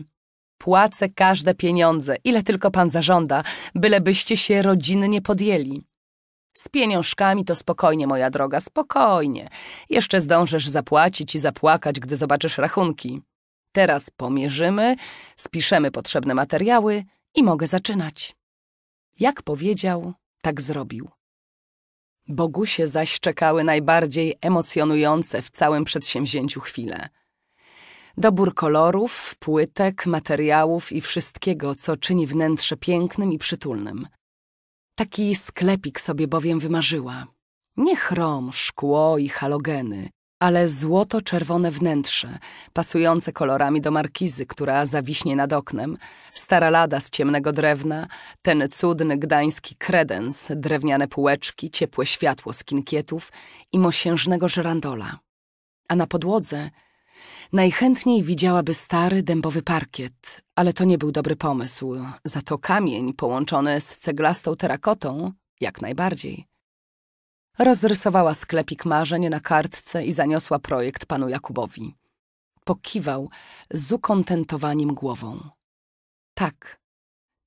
Płacę każde pieniądze, ile tylko pan zażąda, bylebyście się rodzinnie podjęli. Z pieniążkami to spokojnie, moja droga, spokojnie. Jeszcze zdążysz zapłacić i zapłakać, gdy zobaczysz rachunki. Teraz pomierzymy, spiszemy potrzebne materiały i mogę zaczynać. Jak powiedział, tak zrobił. Bogusie zaś czekały najbardziej emocjonujące w całym przedsięwzięciu chwile. Dobór kolorów, płytek, materiałów i wszystkiego, co czyni wnętrze pięknym i przytulnym. Taki sklepik sobie bowiem wymarzyła. Nie chrom, szkło i halogeny, ale złoto-czerwone wnętrze, pasujące kolorami do markizy, która zawiśnie nad oknem, stara lada z ciemnego drewna, ten cudny gdański kredens, drewniane półeczki, ciepłe światło z kinkietów i mosiężnego żerandola. A na podłodze najchętniej widziałaby stary, dębowy parkiet, ale to nie był dobry pomysł, za to kamień połączony z ceglastą terakotą jak najbardziej. Rozrysowała sklepik marzeń na kartce i zaniosła projekt panu Jakubowi. Pokiwał z ukontentowaniem głową. Tak,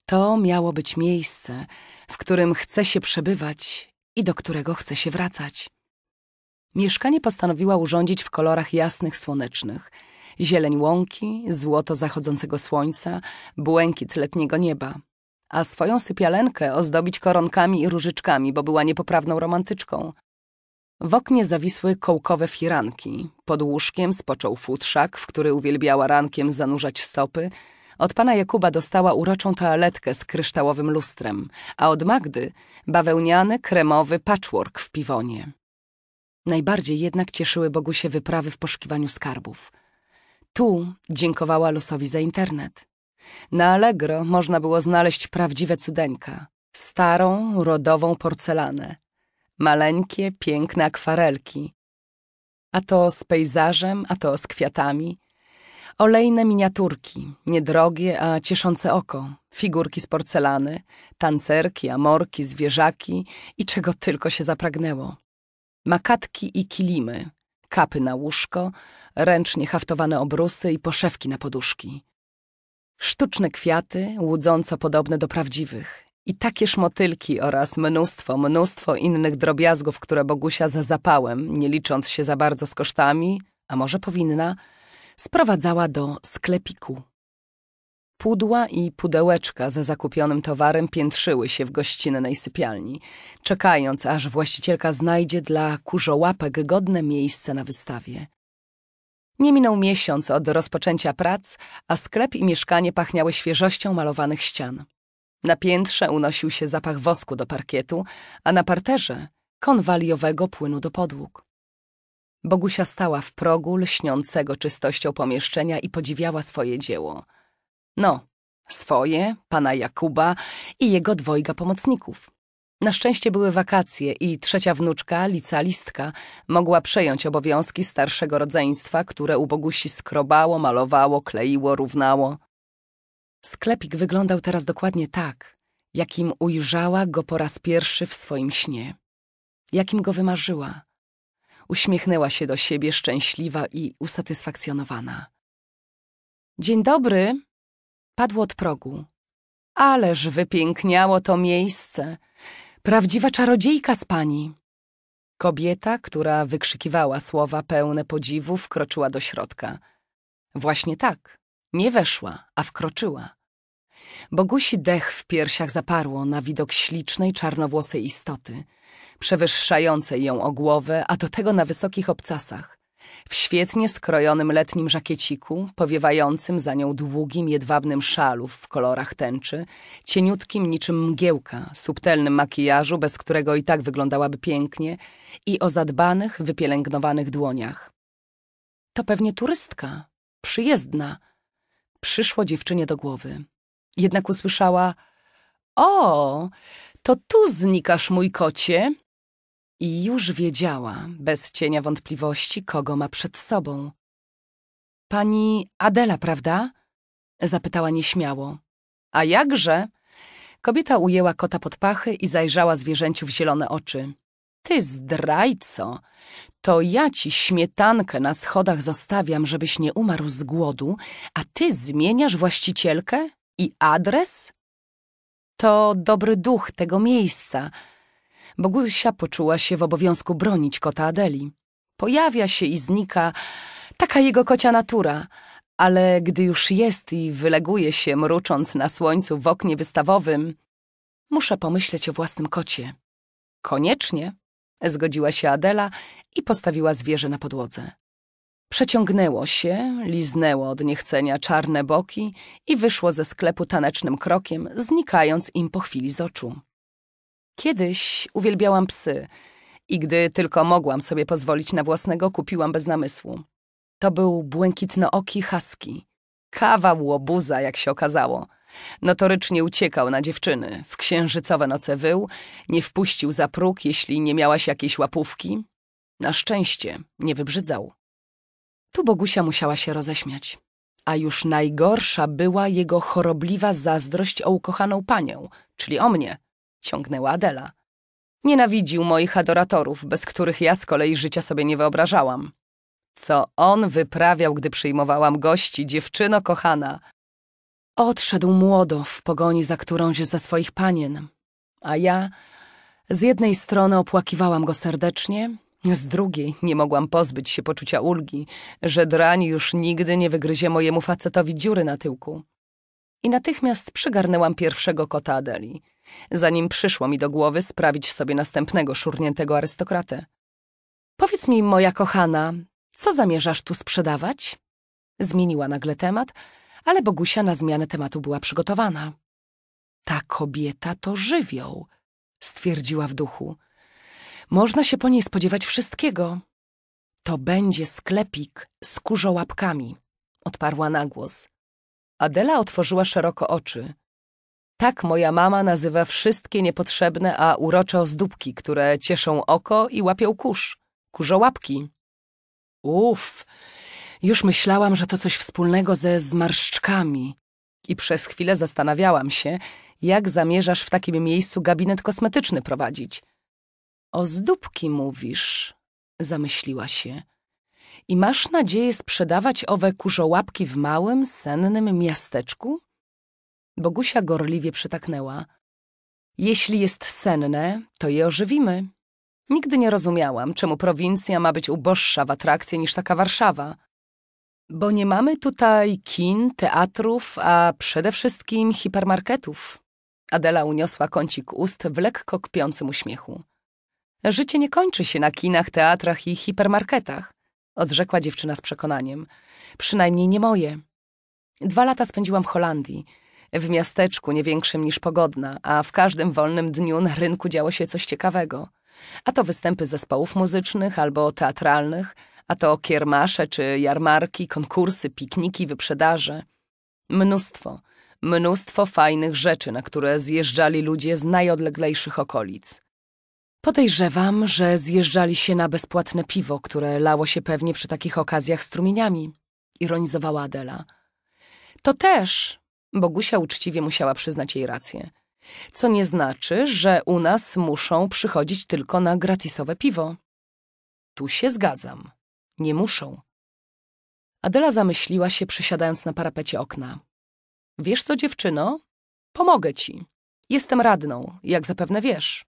to miało być miejsce, w którym chce się przebywać i do którego chce się wracać. Mieszkanie postanowiła urządzić w kolorach jasnych, słonecznych. Zieleń łąki, złoto zachodzącego słońca, błękit letniego nieba a swoją sypialenkę ozdobić koronkami i różyczkami, bo była niepoprawną romantyczką. W oknie zawisły kołkowe firanki. Pod łóżkiem spoczął futrzak, w który uwielbiała rankiem zanurzać stopy. Od pana Jakuba dostała uroczą toaletkę z kryształowym lustrem, a od Magdy bawełniany, kremowy patchwork w piwonie. Najbardziej jednak cieszyły Bogusie wyprawy w poszukiwaniu skarbów. Tu dziękowała losowi za internet. Na Allegro można było znaleźć prawdziwe cudeńka. Starą, rodową porcelanę. Maleńkie, piękne akwarelki. A to z pejzażem, a to z kwiatami. Olejne miniaturki, niedrogie, a cieszące oko. Figurki z porcelany, tancerki, amorki, zwierzaki i czego tylko się zapragnęło. Makatki i kilimy, kapy na łóżko, ręcznie haftowane obrusy i poszewki na poduszki. Sztuczne kwiaty, łudząco podobne do prawdziwych. I takież motylki oraz mnóstwo, mnóstwo innych drobiazgów, które Bogusia za zapałem, nie licząc się za bardzo z kosztami, a może powinna, sprowadzała do sklepiku. Pudła i pudełeczka ze zakupionym towarem piętrzyły się w gościnnej sypialni, czekając, aż właścicielka znajdzie dla kurzołapek godne miejsce na wystawie. Nie minął miesiąc od rozpoczęcia prac, a sklep i mieszkanie pachniały świeżością malowanych ścian. Na piętrze unosił się zapach wosku do parkietu, a na parterze konwaliowego płynu do podłóg. Bogusia stała w progu lśniącego czystością pomieszczenia i podziwiała swoje dzieło. No, swoje, pana Jakuba i jego dwojga pomocników. Na szczęście były wakacje i trzecia wnuczka, licalistka, mogła przejąć obowiązki starszego rodzeństwa, które u Bogusi skrobało, malowało, kleiło, równało. Sklepik wyglądał teraz dokładnie tak, jakim ujrzała go po raz pierwszy w swoim śnie. Jakim go wymarzyła. Uśmiechnęła się do siebie szczęśliwa i usatysfakcjonowana. Dzień dobry! Padło od progu. Ależ wypiękniało to miejsce! Prawdziwa czarodziejka z pani. Kobieta, która wykrzykiwała słowa pełne podziwu, wkroczyła do środka. Właśnie tak. Nie weszła, a wkroczyła. Bogusi dech w piersiach zaparło na widok ślicznej, czarnowłosej istoty, przewyższającej ją o głowę, a do tego na wysokich obcasach w świetnie skrojonym letnim żakieciku, powiewającym za nią długim jedwabnym szalu w kolorach tęczy, cieniutkim niczym mgiełka, subtelnym makijażu, bez którego i tak wyglądałaby pięknie, i o zadbanych, wypielęgnowanych dłoniach. To pewnie turystka, przyjezdna, przyszło dziewczynie do głowy. Jednak usłyszała: O, to tu znikasz, mój kocie! I już wiedziała, bez cienia wątpliwości, kogo ma przed sobą. Pani Adela, prawda? Zapytała nieśmiało. A jakże? Kobieta ujęła kota pod pachy i zajrzała zwierzęciu w zielone oczy. Ty zdrajco! To ja ci śmietankę na schodach zostawiam, żebyś nie umarł z głodu, a ty zmieniasz właścicielkę i adres? To dobry duch tego miejsca – Bogusia poczuła się w obowiązku bronić kota Adeli. Pojawia się i znika, taka jego kocia natura, ale gdy już jest i wyleguje się, mrucząc na słońcu w oknie wystawowym, muszę pomyśleć o własnym kocie. Koniecznie, zgodziła się Adela i postawiła zwierzę na podłodze. Przeciągnęło się, liznęło od niechcenia czarne boki i wyszło ze sklepu tanecznym krokiem, znikając im po chwili z oczu. Kiedyś uwielbiałam psy i gdy tylko mogłam sobie pozwolić na własnego, kupiłam bez namysłu. To był błękitnooki haski. Kawał łobuza, jak się okazało. Notorycznie uciekał na dziewczyny, w księżycowe noce wył, nie wpuścił za próg, jeśli nie miałaś jakiejś łapówki. Na szczęście nie wybrzydzał. Tu Bogusia musiała się roześmiać. A już najgorsza była jego chorobliwa zazdrość o ukochaną panią, czyli o mnie ciągnęła Adela. Nienawidził moich adoratorów, bez których ja z kolei życia sobie nie wyobrażałam. Co on wyprawiał, gdy przyjmowałam gości, dziewczyno kochana. Odszedł młodo w pogoni za którąś ze swoich panien, a ja z jednej strony opłakiwałam go serdecznie, z drugiej nie mogłam pozbyć się poczucia ulgi, że drań już nigdy nie wygryzie mojemu facetowi dziury na tyłku. I natychmiast przygarnęłam pierwszego kota Adeli zanim przyszło mi do głowy sprawić sobie następnego szurniętego arystokratę. Powiedz mi, moja kochana, co zamierzasz tu sprzedawać? Zmieniła nagle temat, ale Bogusia na zmianę tematu była przygotowana. Ta kobieta to żywioł, stwierdziła w duchu. Można się po niej spodziewać wszystkiego. To będzie sklepik z kurzołapkami, odparła nagłos. Adela otworzyła szeroko oczy. Tak moja mama nazywa wszystkie niepotrzebne, a urocze ozdóbki, które cieszą oko i łapią kurz. Kurzołapki. Uff, już myślałam, że to coś wspólnego ze zmarszczkami. I przez chwilę zastanawiałam się, jak zamierzasz w takim miejscu gabinet kosmetyczny prowadzić. Ozdóbki mówisz, zamyśliła się. I masz nadzieję sprzedawać owe kurzołapki w małym, sennym miasteczku? Bogusia gorliwie przytaknęła. Jeśli jest senne, to je ożywimy. Nigdy nie rozumiałam, czemu prowincja ma być uboższa w atrakcje niż taka Warszawa. Bo nie mamy tutaj kin, teatrów, a przede wszystkim hipermarketów. Adela uniosła kącik ust w lekko kpiącym uśmiechu. Życie nie kończy się na kinach, teatrach i hipermarketach, odrzekła dziewczyna z przekonaniem. Przynajmniej nie moje. Dwa lata spędziłam w Holandii – w miasteczku nie większym niż Pogodna, a w każdym wolnym dniu na rynku działo się coś ciekawego. A to występy zespołów muzycznych albo teatralnych, a to kiermasze czy jarmarki, konkursy, pikniki, wyprzedaże. Mnóstwo, mnóstwo fajnych rzeczy, na które zjeżdżali ludzie z najodleglejszych okolic. Podejrzewam, że zjeżdżali się na bezpłatne piwo, które lało się pewnie przy takich okazjach strumieniami, ironizowała Adela. To też Bogusia uczciwie musiała przyznać jej rację. Co nie znaczy, że u nas muszą przychodzić tylko na gratisowe piwo. Tu się zgadzam. Nie muszą. Adela zamyśliła się, przysiadając na parapecie okna. Wiesz co, dziewczyno? Pomogę ci. Jestem radną, jak zapewne wiesz.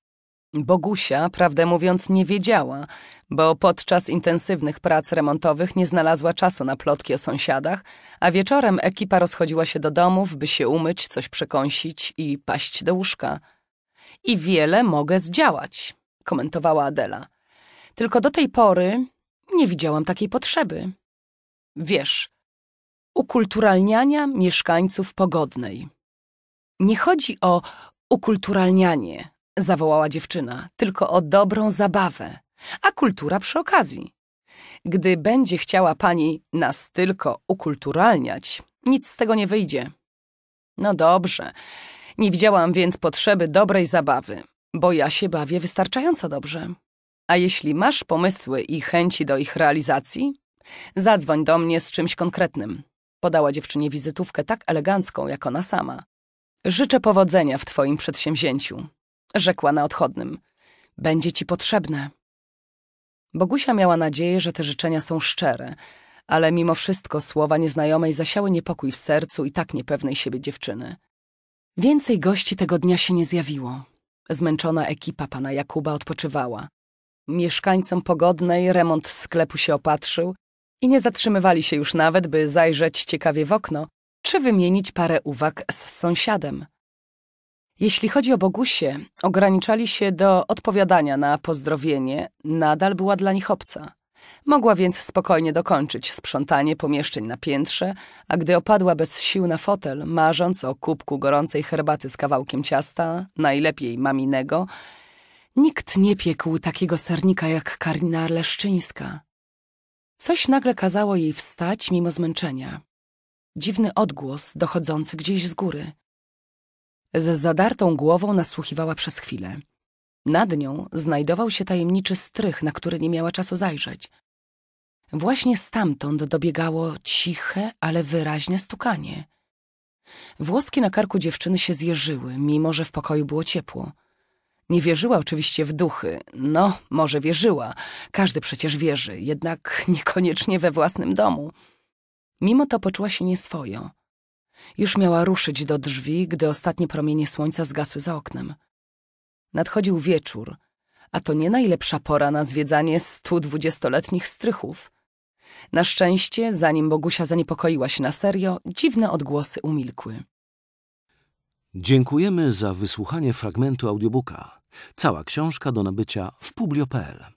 Bogusia, prawdę mówiąc, nie wiedziała, bo podczas intensywnych prac remontowych nie znalazła czasu na plotki o sąsiadach, a wieczorem ekipa rozchodziła się do domów, by się umyć, coś przekąsić i paść do łóżka. I wiele mogę zdziałać, komentowała Adela. Tylko do tej pory nie widziałam takiej potrzeby. Wiesz, ukulturalniania mieszkańców pogodnej. Nie chodzi o ukulturalnianie zawołała dziewczyna, tylko o dobrą zabawę, a kultura przy okazji. Gdy będzie chciała pani nas tylko ukulturalniać, nic z tego nie wyjdzie. No dobrze, nie widziałam więc potrzeby dobrej zabawy, bo ja się bawię wystarczająco dobrze. A jeśli masz pomysły i chęci do ich realizacji, zadzwoń do mnie z czymś konkretnym. Podała dziewczynie wizytówkę tak elegancką jak ona sama. Życzę powodzenia w twoim przedsięwzięciu rzekła na odchodnym. Będzie ci potrzebne. Bogusia miała nadzieję, że te życzenia są szczere, ale mimo wszystko słowa nieznajomej zasiały niepokój w sercu i tak niepewnej siebie dziewczyny. Więcej gości tego dnia się nie zjawiło. Zmęczona ekipa pana Jakuba odpoczywała. Mieszkańcom pogodnej remont sklepu się opatrzył i nie zatrzymywali się już nawet, by zajrzeć ciekawie w okno czy wymienić parę uwag z sąsiadem. Jeśli chodzi o Bogusię, ograniczali się do odpowiadania na pozdrowienie, nadal była dla nich obca. Mogła więc spokojnie dokończyć sprzątanie pomieszczeń na piętrze, a gdy opadła bez sił na fotel, marząc o kubku gorącej herbaty z kawałkiem ciasta, najlepiej maminego, nikt nie piekł takiego sernika jak Karina Leszczyńska. Coś nagle kazało jej wstać mimo zmęczenia. Dziwny odgłos dochodzący gdzieś z góry – z zadartą głową nasłuchiwała przez chwilę. Nad nią znajdował się tajemniczy strych, na który nie miała czasu zajrzeć. Właśnie stamtąd dobiegało ciche, ale wyraźne stukanie. Włoski na karku dziewczyny się zjeżyły, mimo że w pokoju było ciepło. Nie wierzyła oczywiście w duchy. No, może wierzyła. Każdy przecież wierzy, jednak niekoniecznie we własnym domu. Mimo to poczuła się nieswojo. Już miała ruszyć do drzwi, gdy ostatnie promienie słońca zgasły za oknem. Nadchodził wieczór, a to nie najlepsza pora na zwiedzanie 120-letnich strychów. Na szczęście, zanim Bogusia zaniepokoiła się na serio, dziwne odgłosy umilkły. Dziękujemy za wysłuchanie fragmentu audiobooka. Cała książka do nabycia w publio.pl.